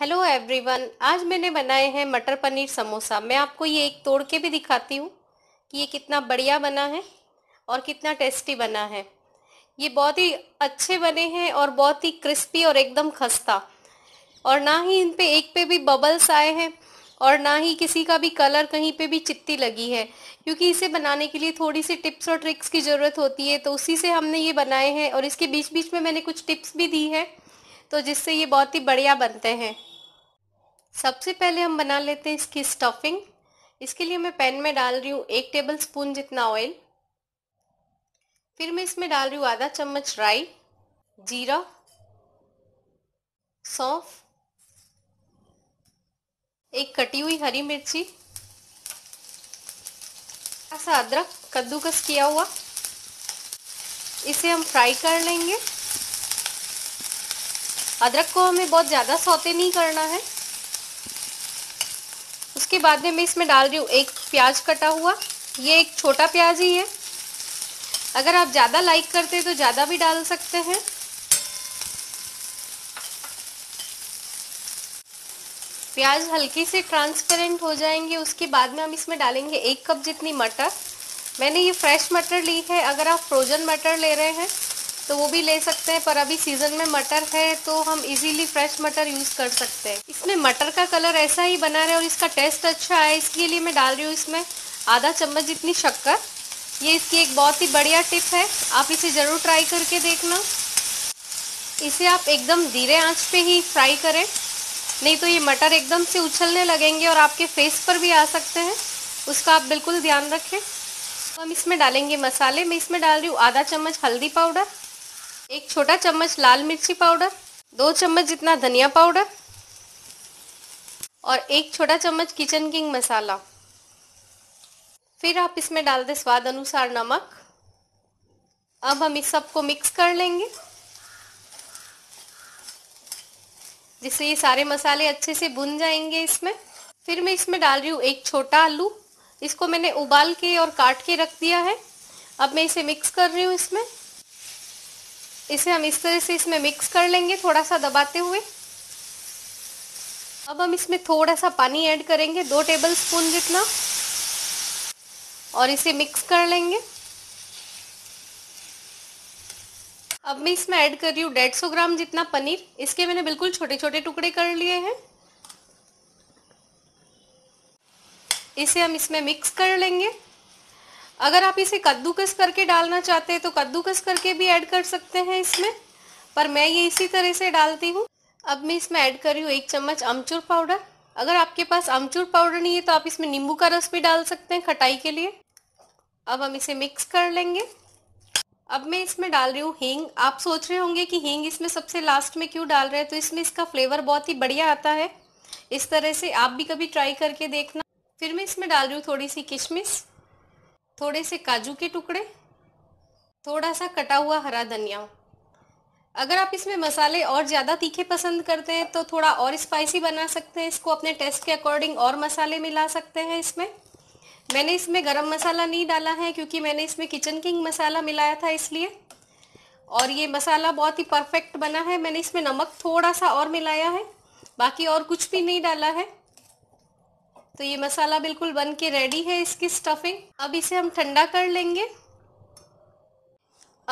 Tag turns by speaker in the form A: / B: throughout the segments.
A: hello everyone आज मैंने बनाए हैं मटर पनीर समोसा मैं आपको ये एक तोड़ के भी दिखाती हूँ कि ये कितना बढ़िया बना है और कितना टेस्टी बना है ये बहुत ही अच्छे बने हैं और बहुत ही क्रिस्पी और एकदम खस्ता और ना ही इन पे एक पे भी बबल्स आए हैं और ना ही किसी का भी कलर कहीं पे भी चित्ती लगी है क्योंकि इसे बनाने के लिए थोड़ी सी टिप्स और ट्रिक्स की ज़रूरत होती है तो उसी से हमने ये बनाए हैं और इसके बीच बीच में मैंने कुछ टिप्स भी दी है तो जिससे ये बहुत ही बढ़िया बनते हैं सबसे पहले हम बना लेते हैं इसकी स्टफिंग इसके लिए मैं पैन में डाल रही हूँ एक टेबल स्पून जितना ऑयल फिर मैं इसमें डाल रही हूँ आधा चम्मच राई जीरा सौंफ एक कटी हुई हरी मिर्ची सा अदरक कद्दूकस किया हुआ इसे हम फ्राई कर लेंगे अदरक को हमें बहुत ज़्यादा सौते नहीं करना है उसके बाद में मैं इसमें डाल रही हूँ एक प्याज कटा हुआ ये एक छोटा प्याज ही है अगर आप ज़्यादा लाइक करते हैं तो ज़्यादा भी डाल सकते हैं प्याज हल्की से ट्रांसपेरेंट हो जाएंगे उसके बाद में हम इसमें डालेंगे एक कप जितनी मटर मैंने ये फ्रेश मटर ली है अगर आप फ्रोजन मटर ले रहे हैं तो वो भी ले सकते हैं पर अभी सीज़न में मटर है तो हम इजीली फ्रेश मटर यूज़ कर सकते हैं इसमें मटर का कलर ऐसा ही बना रहे और इसका टेस्ट अच्छा है इसके लिए मैं डाल रही हूँ इसमें आधा चम्मच जितनी शक्कर ये इसकी एक बहुत ही बढ़िया टिप है आप इसे ज़रूर ट्राई करके देखना इसे आप एकदम धीरे आंच पे ही फ्राई करें नहीं तो ये मटर एकदम से उछलने लगेंगे और आपके फेस पर भी आ सकते हैं उसका आप बिल्कुल ध्यान रखें तो हम इसमें डालेंगे मसाले मैं इसमें डाल रही हूँ आधा चम्मच हल्दी पाउडर एक छोटा चम्मच लाल मिर्ची पाउडर दो चम्मच जितना धनिया पाउडर और एक छोटा चम्मच किचन किंग मसाला फिर आप इसमें डाल दें स्वाद अनुसार नमक अब हम इस सबको मिक्स कर लेंगे जिससे ये सारे मसाले अच्छे से भुन जाएंगे इसमें फिर मैं इसमें डाल रही हूँ एक छोटा आलू इसको मैंने उबाल के और काट के रख दिया है अब मैं इसे मिक्स कर रही हूँ इसमें इसे हम इस तरह से इसमें मिक्स कर लेंगे थोड़ा सा दबाते हुए अब हम इसमें थोड़ा सा पानी ऐड करेंगे दो टेबल स्पून जितना और इसे मिक्स कर लेंगे अब मैं इसमें ऐड कर रही हूँ डेढ़ सौ ग्राम जितना पनीर इसके मैंने बिल्कुल छोटे छोटे टुकड़े कर लिए हैं इसे हम इसमें मिक्स कर लेंगे अगर आप इसे कद्दूकस करके डालना चाहते हैं तो कद्दूकस करके भी ऐड कर सकते हैं इसमें पर मैं ये इसी तरह से डालती हूँ अब मैं इसमें ऐड कर रही हूँ एक चम्मच अमचूर पाउडर अगर आपके पास अमचूर पाउडर नहीं है तो आप इसमें नींबू का रस भी डाल सकते हैं खटाई के लिए अब हम इसे मिक्स कर लेंगे अब मैं इसमें डाल रही हूँ हींग आप सोच रहे होंगे कि हींग इसमें सबसे लास्ट में क्यों डाल रहे हैं तो इसमें इसका फ्लेवर बहुत ही बढ़िया आता है इस तरह से आप भी कभी ट्राई करके देखना फिर मैं इसमें डाल रही हूँ थोड़ी सी किशमिश थोड़े से काजू के टुकड़े थोड़ा सा कटा हुआ हरा धनिया अगर आप इसमें मसाले और ज़्यादा तीखे पसंद करते हैं तो थोड़ा और स्पाइसी बना सकते हैं इसको अपने टेस्ट के अकॉर्डिंग और मसाले मिला सकते हैं इसमें मैंने इसमें गरम मसाला नहीं डाला है क्योंकि मैंने इसमें किचन किंग मसाला मिलाया था इसलिए और ये मसाला बहुत ही परफेक्ट बना है मैंने इसमें नमक थोड़ा सा और मिलाया है बाकी और कुछ भी नहीं डाला है तो ये मसाला बिल्कुल बन के रेडी है इसकी स्टफिंग अब इसे हम ठंडा कर लेंगे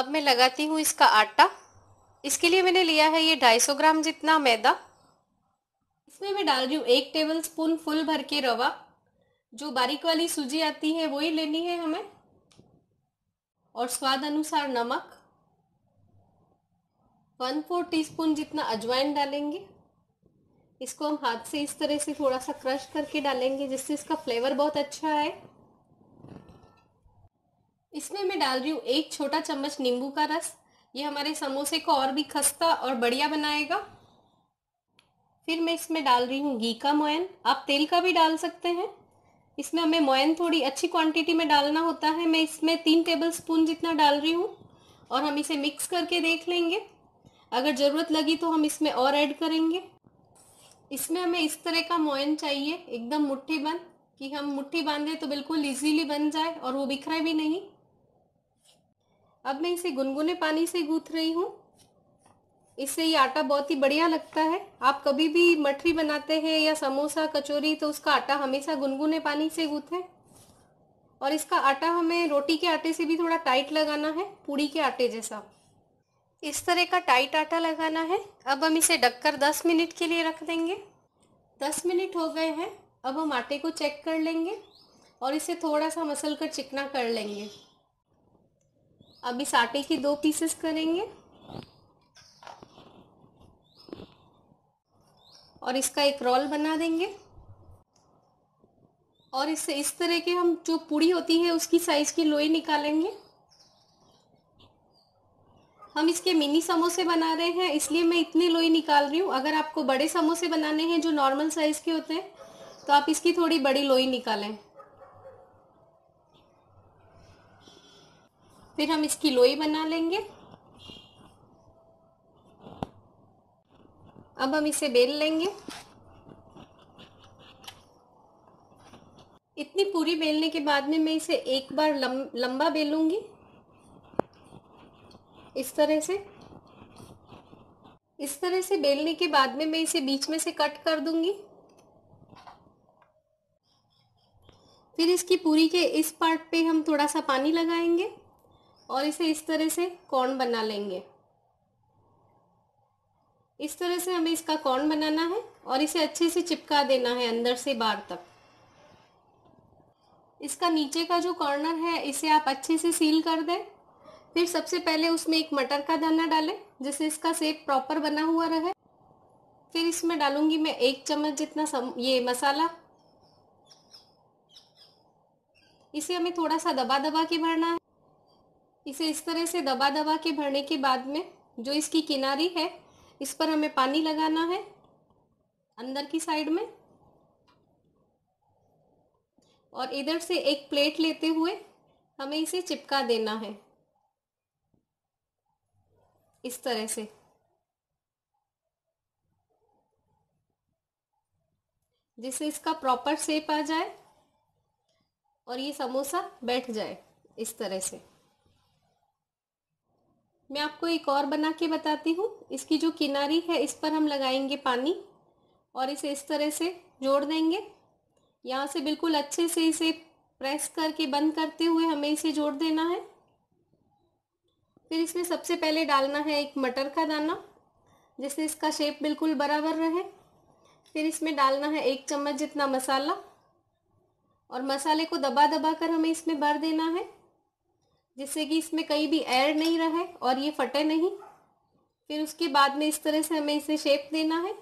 A: अब मैं लगाती हूँ इसका आटा इसके लिए मैंने लिया है ये 250 ग्राम जितना मैदा इसमें मैं डाल रही हूँ एक टेबल स्पून फुल भर के रवा जो बारीक वाली सूजी आती है वही लेनी है हमें और स्वाद अनुसार नमक वन फोर टीस्पून जितना अजवाइन डालेंगे इसको हम हाथ से इस तरह से थोड़ा सा क्रश करके डालेंगे जिससे इसका फ्लेवर बहुत अच्छा है इसमें मैं डाल रही हूँ एक छोटा चम्मच नींबू का रस ये हमारे समोसे को और भी खस्ता और बढ़िया बनाएगा फिर मैं इसमें डाल रही हूँ घी का मोयन आप तेल का भी डाल सकते हैं इसमें हमें मोयन थोड़ी अच्छी क्वांटिटी में डालना होता है मैं इसमें तीन टेबल स्पून जितना डाल रही हूँ और हम इसे मिक्स करके देख लेंगे अगर ज़रूरत लगी तो हम इसमें और ऐड करेंगे इसमें हमें इस तरह का मोयन चाहिए एकदम मुट्ठी बंद कि हम मुट्ठी बांधे तो बिल्कुल इजीली बन जाए और वो बिखरे भी नहीं अब मैं इसे गुनगुने पानी से गूथ रही हूँ इससे ये आटा बहुत ही बढ़िया लगता है आप कभी भी मठरी बनाते हैं या समोसा कचौरी तो उसका आटा हमेशा गुनगुने पानी से गूथे और इसका आटा हमें रोटी के आटे से भी थोड़ा टाइट लगाना है पूड़ी के आटे जैसा इस तरह का टाइट आटा लगाना है अब हम इसे ढककर 10 मिनट के लिए रख देंगे 10 मिनट हो गए हैं अब हम आटे को चेक कर लेंगे और इसे थोड़ा सा मसल कर चिकना कर लेंगे अब इस आटे की दो पीसेस करेंगे और इसका एक रोल बना देंगे और इससे इस तरह के हम जो पूड़ी होती है उसकी साइज़ की लोई निकालेंगे हम इसके मिनी समोसे बना रहे हैं इसलिए मैं इतने लोई निकाल रही हूँ अगर आपको बड़े समोसे बनाने हैं जो नॉर्मल साइज़ के होते हैं तो आप इसकी थोड़ी बड़ी लोई निकालें फिर हम इसकी लोई बना लेंगे अब हम इसे बेल लेंगे इतनी पूरी बेलने के बाद में मैं इसे एक बार लंबा बेलूंगी इस तरह से इस तरह से बेलने के बाद में मैं इसे बीच में से कट कर दूंगी फिर इसकी पूरी के इस पार्ट पे हम थोड़ा सा पानी लगाएंगे और इसे इस तरह से कॉर्न बना लेंगे इस तरह से हमें इसका कॉर्न बनाना है और इसे अच्छे से चिपका देना है अंदर से बाहर तक इसका नीचे का जो कॉर्नर है इसे आप अच्छे से सील कर दें फिर सबसे पहले उसमें एक मटर का दाना डालें जिससे इसका सेप प्रॉपर बना हुआ रहे फिर इसमें डालूंगी मैं एक चम्मच जितना सम, ये मसाला इसे हमें थोड़ा सा दबा दबा के भरना है इसे इस तरह से दबा दबा के भरने के बाद में जो इसकी किनारी है इस पर हमें पानी लगाना है अंदर की साइड में और इधर से एक प्लेट लेते हुए हमें इसे चिपका देना है इस तरह से जिससे इसका प्रॉपर शेप आ जाए और ये समोसा बैठ जाए इस तरह से मैं आपको एक और बना के बताती हूँ इसकी जो किनारी है इस पर हम लगाएंगे पानी और इसे इस तरह से जोड़ देंगे यहाँ से बिल्कुल अच्छे से इसे प्रेस करके बंद करते हुए हमें इसे जोड़ देना है फिर इसमें सबसे पहले डालना है एक मटर का दाना जिससे इसका शेप बिल्कुल बराबर रहे फिर इसमें डालना है एक चम्मच जितना मसाला और मसाले को दबा दबा कर हमें इसमें भर देना है जिससे कि इसमें कहीं भी एयर नहीं रहे और ये फटे नहीं फिर उसके बाद में इस तरह से हमें इसे शेप देना है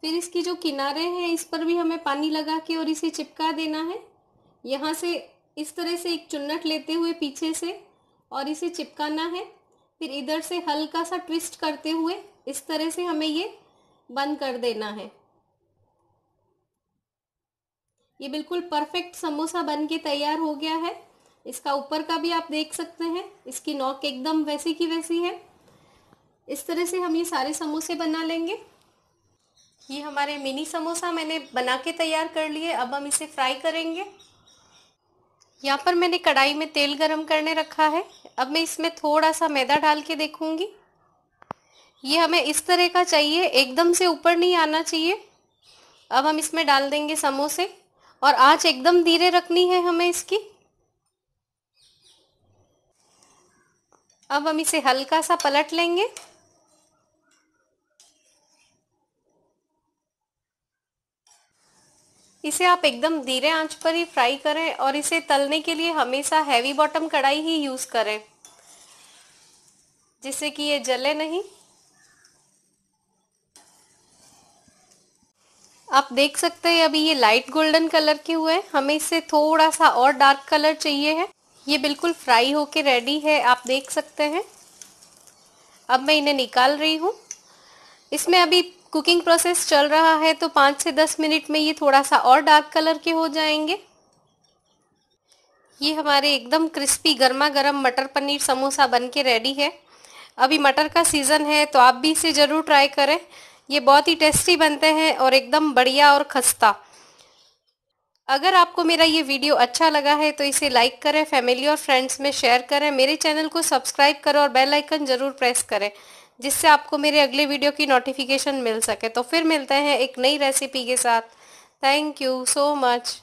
A: फिर इसकी जो किनारे हैं इस पर भी हमें पानी लगा के और इसे चिपका देना है यहाँ से इस तरह से एक चुन्नट लेते हुए पीछे से और इसे चिपकाना है फिर इधर से हल्का सा ट्विस्ट करते हुए इस तरह से हमें ये बंद कर देना है ये बिल्कुल परफेक्ट समोसा बन के तैयार हो गया है इसका ऊपर का भी आप देख सकते हैं इसकी नॉक एकदम वैसी की वैसी है इस तरह से हम ये सारे समोसे बना लेंगे ये हमारे मिनी समोसा मैंने बना के तैयार कर लिए अब हम इसे फ्राई करेंगे यहाँ पर मैंने कढ़ाई में तेल गरम करने रखा है अब मैं इसमें थोड़ा सा मैदा डाल के देखूंगी ये हमें इस तरह का चाहिए एकदम से ऊपर नहीं आना चाहिए अब हम इसमें डाल देंगे समोसे और आँच एकदम धीरे रखनी है हमें इसकी अब हम इसे हल्का सा पलट लेंगे इसे आप एकदम धीरे आंच पर ही फ्राई करें और इसे तलने के लिए हमेशा हैवी बॉटम कढ़ाई ही यूज़ करें जिससे कि ये जले नहीं आप देख सकते हैं अभी ये लाइट गोल्डन कलर के हुए हैं हमें इससे थोड़ा सा और डार्क कलर चाहिए है ये बिल्कुल फ्राई होके रेडी है आप देख सकते हैं अब मैं इन्हें निकाल रही हूँ इसमें अभी कुकिंग प्रोसेस चल रहा है तो पाँच से दस मिनट में ये थोड़ा सा और डार्क कलर के हो जाएंगे ये हमारे एकदम क्रिस्पी गर्मा गर्म मटर पनीर समोसा बन के रेडी है अभी मटर का सीज़न है तो आप भी इसे ज़रूर ट्राई करें ये बहुत ही टेस्टी बनते हैं और एकदम बढ़िया और खस्ता अगर आपको मेरा ये वीडियो अच्छा लगा है तो इसे लाइक करें फैमिली और फ्रेंड्स में शेयर करें मेरे चैनल को सब्सक्राइब करें और बेल आइकन ज़रूर प्रेस करें जिससे आपको मेरे अगले वीडियो की नोटिफिकेशन मिल सके तो फिर मिलते हैं एक नई रेसिपी के साथ थैंक यू सो मच